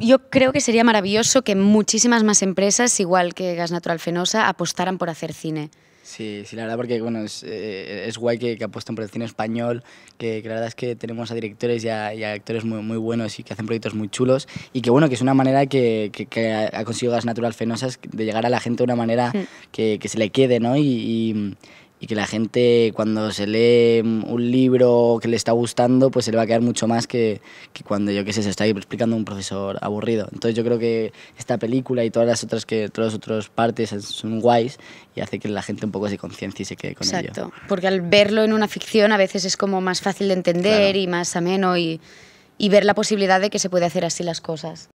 yo creo que sería maravilloso que muchísimas más empresas, igual que Gas Natural Fenosa, apostaran por hacer cine. Sí, sí, la verdad, porque bueno, es, eh, guay que, que apuesten por el cine español, que, la verdad es que tenemos a directores y a, actores muy, muy buenos y que hacen proyectos muy chulos y que bueno, que es una manera que, ha conseguido Gas Natural Fenosa de llegar a la gente de una manera mm. que, se le quede, ¿no? y y que la gente cuando se lee un libro que le está gustando, pues se le va a quedar mucho más que, que cuando yo qué sé, se está explicando un profesor aburrido. Entonces yo creo que esta película y todas las otras que todas partes son guays y hace que la gente un poco se conciencie y se quede con ello. Exacto, porque al verlo en una ficción a veces es como más fácil de entender y más ameno y, y ver la posibilidad de que se puede hacer así las cosas.